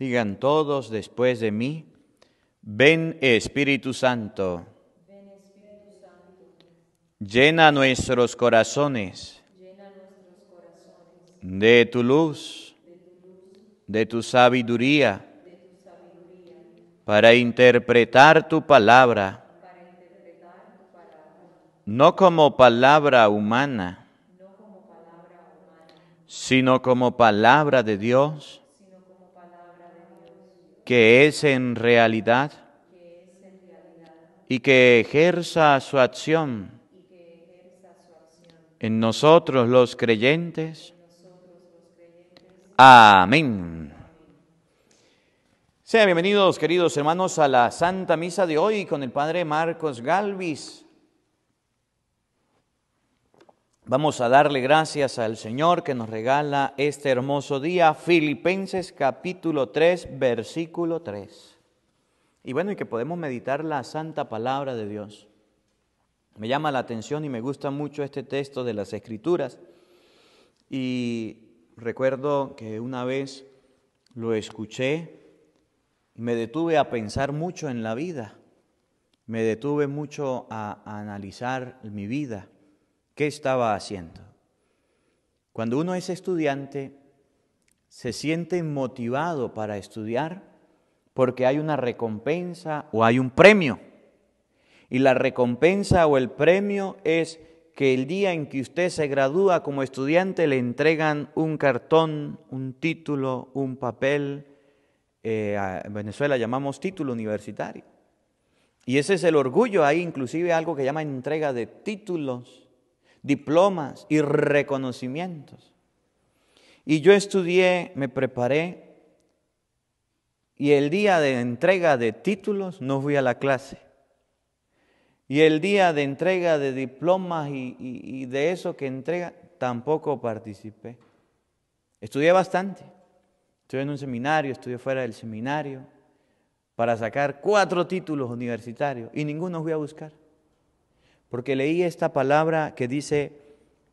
Digan todos después de mí, ven Espíritu Santo, Llena, nuestros corazones de tu luz, de tu, sabiduría, para interpretar tu palabra, no como palabra humana, sino como palabra de Dios que es en realidad y que ejerza su acción en nosotros los creyentes. Amén. Sean bienvenidos, queridos hermanos, a la Santa Misa de hoy con el Padre Marcos Galvis. Vamos a darle gracias al Señor que nos regala este hermoso día, Filipenses capítulo 3, versículo 3. Y bueno, y que podemos meditar la santa palabra de Dios. Me llama la atención y me gusta mucho este texto de las Escrituras. Y recuerdo que una vez lo escuché y me detuve a pensar mucho en la vida. Me detuve mucho a, a analizar mi vida ¿Qué estaba haciendo? Cuando uno es estudiante, se siente motivado para estudiar porque hay una recompensa o hay un premio. Y la recompensa o el premio es que el día en que usted se gradúa como estudiante le entregan un cartón, un título, un papel. Eh, en Venezuela llamamos título universitario. Y ese es el orgullo. Hay inclusive algo que llama entrega de títulos diplomas y reconocimientos. Y yo estudié, me preparé y el día de entrega de títulos no fui a la clase. Y el día de entrega de diplomas y, de eso que entrega, tampoco participé. Estudié bastante. Estudié en un seminario, estudié fuera del seminario, para sacar cuatro títulos universitarios y ninguno fui a buscar porque leí esta palabra que dice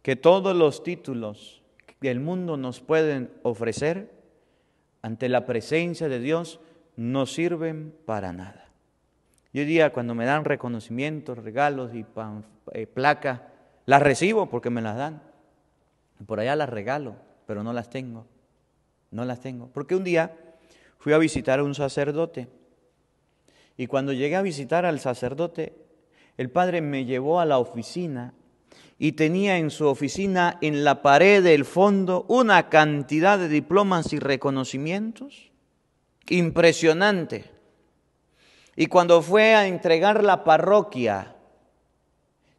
que todos los títulos que el mundo nos pueden ofrecer ante la presencia de Dios no sirven para nada. Yo día cuando me dan reconocimientos, regalos y eh, placas, las recibo porque me las dan. Por allá las regalo, pero no las tengo. No las tengo. Porque un día fui a visitar a un sacerdote. Y cuando llegué a visitar al sacerdote, el padre me llevó a la oficina y tenía en su oficina, en la pared del fondo, una cantidad de diplomas y reconocimientos impresionante. Y cuando fue a entregar la parroquia,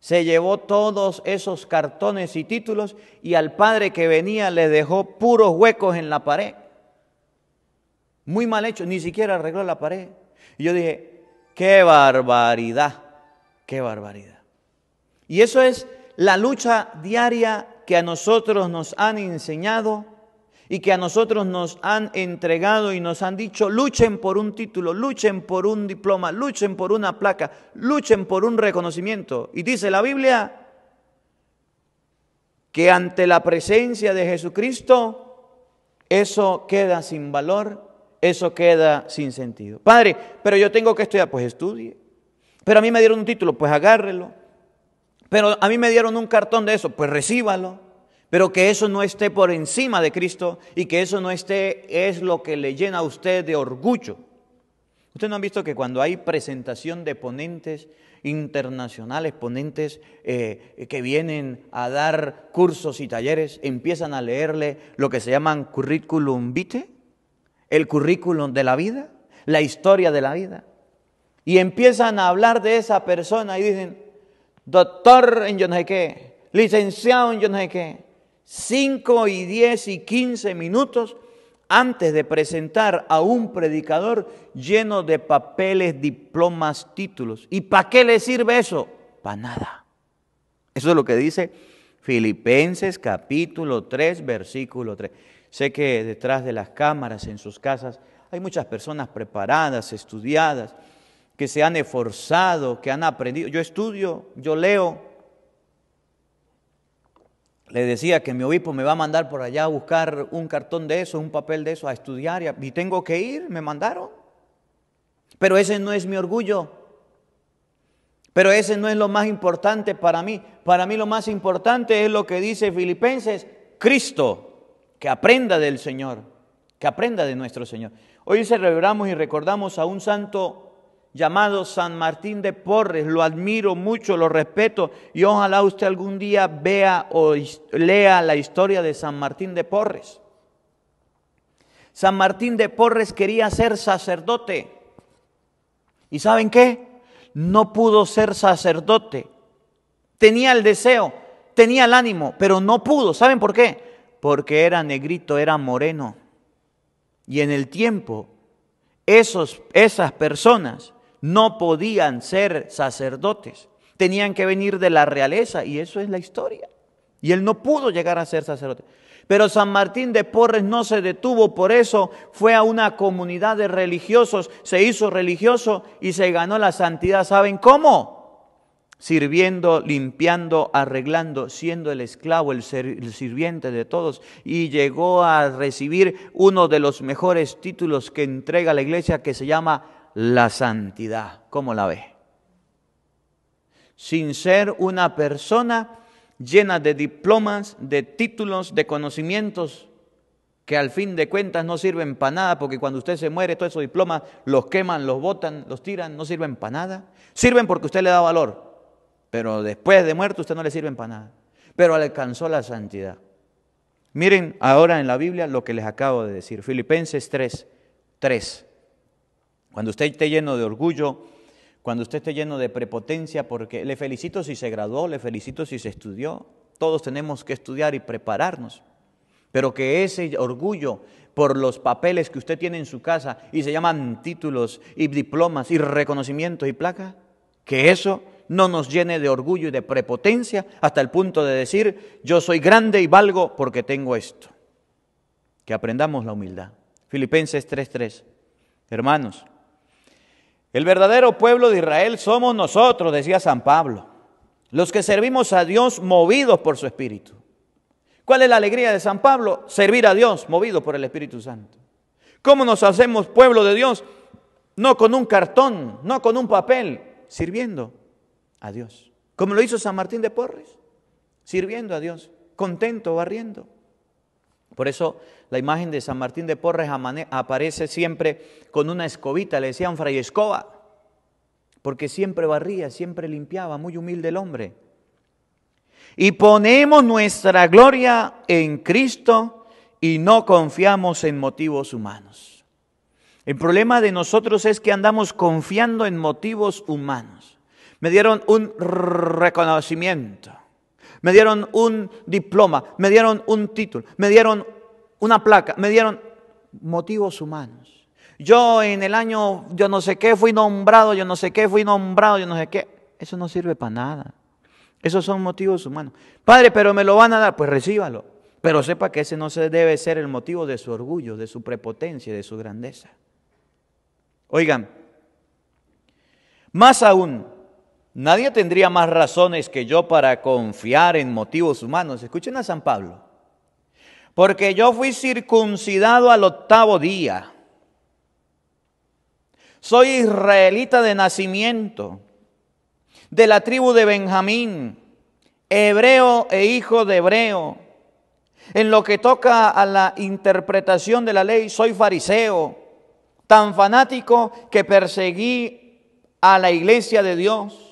se llevó todos esos cartones y títulos y al padre que venía le dejó puros huecos en la pared. Muy mal hecho, ni siquiera arregló la pared. Y yo dije, qué barbaridad. Qué barbaridad. Y eso es la lucha diaria que a nosotros nos han enseñado y que a nosotros nos han entregado y nos han dicho, luchen por un título, luchen por un diploma, luchen por una placa, luchen por un reconocimiento. Y dice la Biblia que ante la presencia de Jesucristo, eso queda sin valor, eso queda sin sentido. Padre, pero yo tengo que estudiar, pues estudie. Pero a mí me dieron un título, pues agárrelo. Pero a mí me dieron un cartón de eso, pues recíbalo. Pero que eso no esté por encima de Cristo y que eso no esté es lo que le llena a usted de orgullo. Usted no han visto que cuando hay presentación de ponentes internacionales, ponentes eh, que vienen a dar cursos y talleres, empiezan a leerle lo que se llaman currículum vitae, el currículum de la vida, la historia de la vida. Y empiezan a hablar de esa persona y dicen, doctor en yo no sé licenciado en yo no sé 5 y diez y 15 minutos antes de presentar a un predicador lleno de papeles, diplomas, títulos. ¿Y para qué le sirve eso? Para nada. Eso es lo que dice Filipenses capítulo 3, versículo 3. Sé que detrás de las cámaras, en sus casas, hay muchas personas preparadas, estudiadas, que se han esforzado, que han aprendido. Yo estudio, yo leo. Le decía que mi obispo me va a mandar por allá a buscar un cartón de eso, un papel de eso, a estudiar. Y, tengo que ir, me mandaron. Pero ese no es mi orgullo. Pero ese no es lo más importante para mí. Para mí lo más importante es lo que dice Filipenses, Cristo, que aprenda del Señor, que aprenda de nuestro Señor. Hoy celebramos y recordamos a un santo llamado San Martín de Porres. Lo admiro mucho, lo respeto y ojalá usted algún día vea o lea la historia de San Martín de Porres. San Martín de Porres quería ser sacerdote. ¿Y saben qué? No pudo ser sacerdote. Tenía el deseo, tenía el ánimo, pero no pudo. ¿Saben por qué? Porque era negrito, era moreno. Y en el tiempo, esos, esas personas no podían ser sacerdotes. Tenían que venir de la realeza y eso es la historia. Y él no pudo llegar a ser sacerdote. Pero San Martín de Porres no se detuvo por eso, fue a una comunidad de religiosos, se hizo religioso y se ganó la santidad. ¿Saben cómo? Sirviendo, limpiando, arreglando, siendo el esclavo, el, sirviente de todos. Y llegó a recibir uno de los mejores títulos que entrega la iglesia que se llama la santidad. ¿Cómo la ve? Sin ser una persona llena de diplomas, de títulos, de conocimientos, que al fin de cuentas no sirven para nada, porque cuando usted se muere, todos esos diplomas los queman, los botan, los tiran, no sirven para nada. Sirven porque usted le da valor, pero después de muerto usted no le sirven para nada. Pero alcanzó la santidad. Miren ahora en la Biblia lo que les acabo de decir, Filipenses 3, 3. Cuando usted esté lleno de orgullo, cuando usted esté lleno de prepotencia, porque le felicito si se graduó, le felicito si se estudió, todos tenemos que estudiar y prepararnos, pero que ese orgullo por los papeles que usted tiene en su casa y se llaman títulos y diplomas y reconocimientos y placas, que eso no nos llene de orgullo y de prepotencia hasta el punto de decir, yo soy grande y valgo porque tengo esto. Que aprendamos la humildad. Filipenses 3:3. Hermanos, el verdadero pueblo de Israel somos nosotros, decía San Pablo, los que servimos a Dios movidos por su Espíritu. ¿Cuál es la alegría de San Pablo? Servir a Dios movido por el Espíritu Santo. ¿Cómo nos hacemos pueblo de Dios? No con un cartón, no con un papel, sirviendo a Dios. Como lo hizo San Martín de Porres, sirviendo a Dios, contento, barriendo. Por eso la imagen de San Martín de Porres aparece siempre con una escobita, le decían Fray Escoba, porque siempre barría, siempre limpiaba, muy humilde el hombre. Y ponemos nuestra gloria en Cristo y no confiamos en motivos humanos. El problema de nosotros es que andamos confiando en motivos humanos. Me dieron un reconocimiento me dieron un diploma, me dieron un título, me dieron una placa, me dieron motivos humanos. Yo en el año, yo no sé qué, fui nombrado, yo no sé qué, fui nombrado, yo no sé qué. Eso no sirve para nada. Esos son motivos humanos. Padre, pero me lo van a dar, pues recíbalo. Pero sepa que ese no se debe ser el motivo de su orgullo, de su prepotencia, de su grandeza. Oigan, más aún, Nadie tendría más razones que yo para confiar en motivos humanos. Escuchen a San Pablo. Porque yo fui circuncidado al octavo día. Soy israelita de nacimiento, de la tribu de Benjamín, hebreo e hijo de hebreo. En lo que toca a la interpretación de la ley, soy fariseo, tan fanático que perseguí a la iglesia de Dios.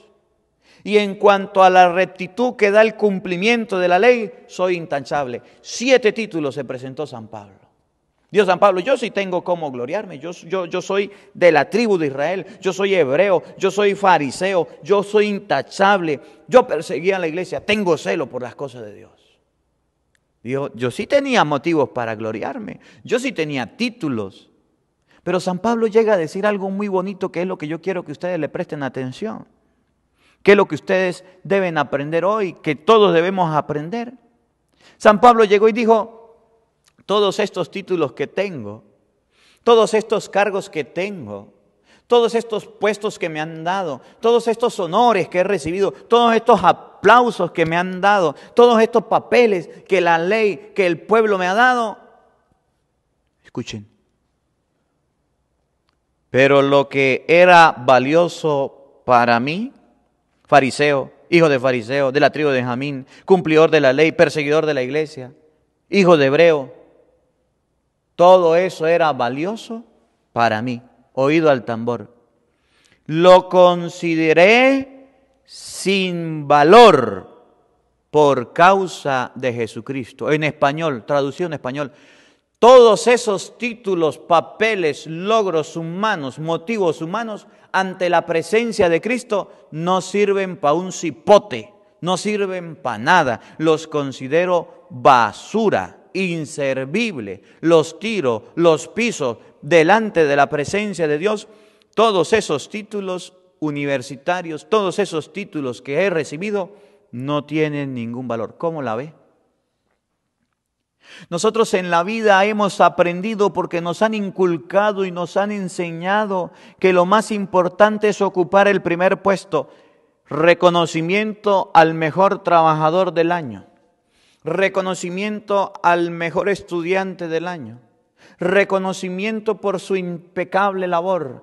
Y en cuanto a la rectitud que da el cumplimiento de la ley, soy intachable. Siete títulos se presentó San Pablo. Dios San Pablo, yo sí tengo cómo gloriarme. Yo, yo, yo soy de la tribu de Israel, yo soy hebreo, yo soy fariseo, yo soy intachable. Yo perseguía a la iglesia, tengo celo por las cosas de Dios. Dijo, yo sí tenía motivos para gloriarme, yo sí tenía títulos. Pero San Pablo llega a decir algo muy bonito que es lo que yo quiero que ustedes le presten atención qué es lo que ustedes deben aprender hoy, que todos debemos aprender. San Pablo llegó y dijo, todos estos títulos que tengo, todos estos cargos que tengo, todos estos puestos que me han dado, todos estos honores que he recibido, todos estos aplausos que me han dado, todos estos papeles que la ley, que el pueblo me ha dado. Escuchen. Pero lo que era valioso para mí, fariseo, hijo de fariseo, de la tribu de Jamín, cumplidor de la ley, perseguidor de la iglesia, hijo de hebreo. Todo eso era valioso para mí, oído al tambor. Lo consideré sin valor por causa de Jesucristo. En español, traducción en español, todos esos títulos, papeles, logros humanos, motivos humanos, ante la presencia de Cristo, no sirven para un cipote, no sirven para nada. Los considero basura, inservible. Los tiro, los piso delante de la presencia de Dios. Todos esos títulos universitarios, todos esos títulos que he recibido, no tienen ningún valor. ¿Cómo la ve? Nosotros en la vida hemos aprendido porque nos han inculcado y nos han enseñado que lo más importante es ocupar el primer puesto, reconocimiento al mejor trabajador del año, reconocimiento al mejor estudiante del año, reconocimiento por su impecable labor,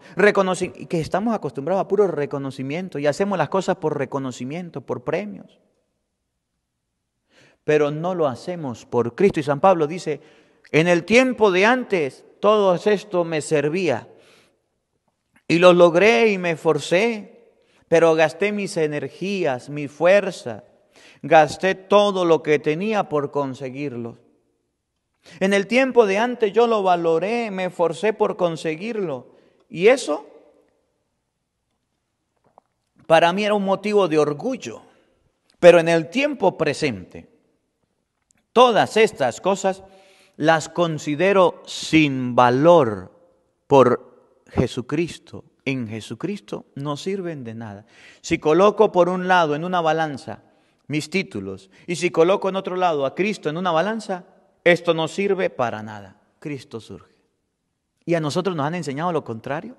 que estamos acostumbrados a puro reconocimiento y hacemos las cosas por reconocimiento, por premios pero no lo hacemos por Cristo. Y San Pablo dice, en el tiempo de antes todo esto me servía y lo logré y me forcé, pero gasté mis energías, mi fuerza, gasté todo lo que tenía por conseguirlo. En el tiempo de antes yo lo valoré, me forcé por conseguirlo. Y eso para mí era un motivo de orgullo. Pero en el tiempo presente, Todas estas cosas las considero sin valor por Jesucristo. En Jesucristo no sirven de nada. Si coloco por un lado en una balanza mis títulos y si coloco en otro lado a Cristo en una balanza, esto no sirve para nada. Cristo surge. Y a nosotros nos han enseñado lo contrario.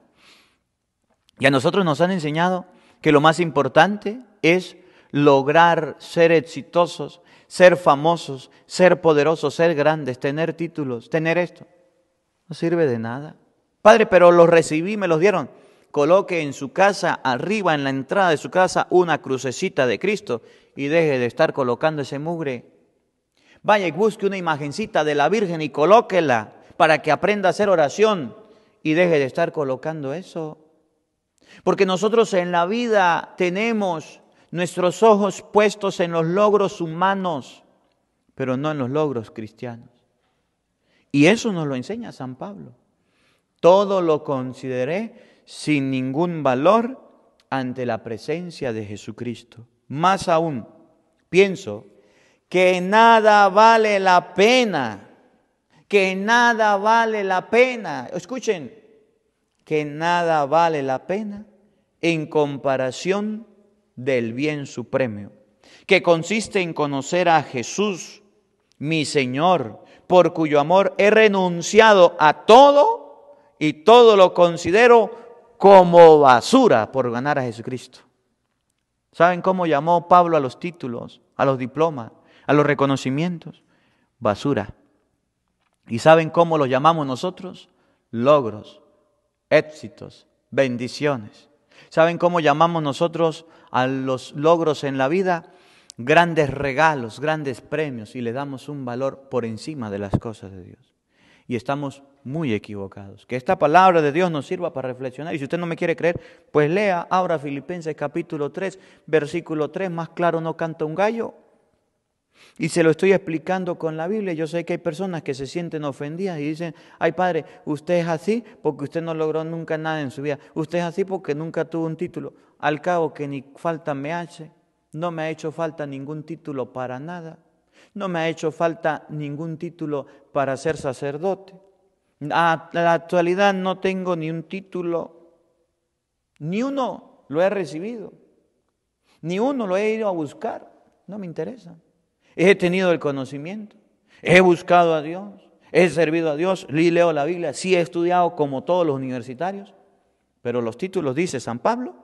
Y a nosotros nos han enseñado que lo más importante es lograr ser exitosos ser famosos, ser poderosos, ser grandes, tener títulos, tener esto. No sirve de nada. Padre, pero los recibí, me los dieron. Coloque en su casa, arriba en la entrada de su casa, una crucecita de Cristo y deje de estar colocando ese mugre. Vaya y busque una imagencita de la Virgen y colóquela para que aprenda a hacer oración y deje de estar colocando eso. Porque nosotros en la vida tenemos nuestros ojos puestos en los logros humanos, pero no en los logros cristianos. Y eso nos lo enseña San Pablo. Todo lo consideré sin ningún valor ante la presencia de Jesucristo. Más aún, pienso que nada vale la pena, que nada vale la pena. Escuchen, que nada vale la pena en comparación del bien supremo, que consiste en conocer a Jesús, mi Señor, por cuyo amor he renunciado a todo y todo lo considero como basura por ganar a Jesucristo. ¿Saben cómo llamó Pablo a los títulos, a los diplomas, a los reconocimientos? Basura. ¿Y saben cómo los llamamos nosotros? Logros, éxitos, bendiciones. ¿Saben cómo llamamos nosotros a los logros en la vida? Grandes regalos, grandes premios y le damos un valor por encima de las cosas de Dios. Y estamos muy equivocados. Que esta palabra de Dios nos sirva para reflexionar. Y si usted no me quiere creer, pues lea ahora Filipenses capítulo 3, versículo 3, más claro no canta un gallo y se lo estoy explicando con la Biblia. Yo sé que hay personas que se sienten ofendidas y dicen, ay padre, usted es así porque usted no logró nunca nada en su vida. Usted es así porque nunca tuvo un título. Al cabo que ni falta me hace. No me ha hecho falta ningún título para nada. No me ha hecho falta ningún título para ser sacerdote. A la actualidad no tengo ni un título. Ni uno lo he recibido. Ni uno lo he ido a buscar. No me interesa. He tenido el conocimiento, he buscado a Dios, he servido a Dios, leo la Biblia, sí he estudiado como todos los universitarios, pero los títulos, dice San Pablo,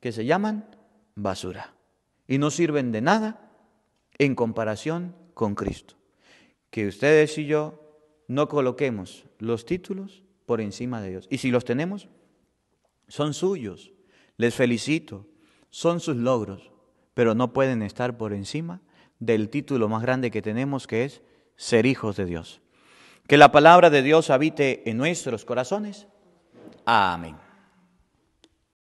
que se llaman basura y no sirven de nada en comparación con Cristo. Que ustedes y yo no coloquemos los títulos por encima de Dios. Y si los tenemos, son suyos, les felicito, son sus logros, pero no pueden estar por encima del título más grande que tenemos, que es ser hijos de Dios. Que la palabra de Dios habite en nuestros corazones. Amén.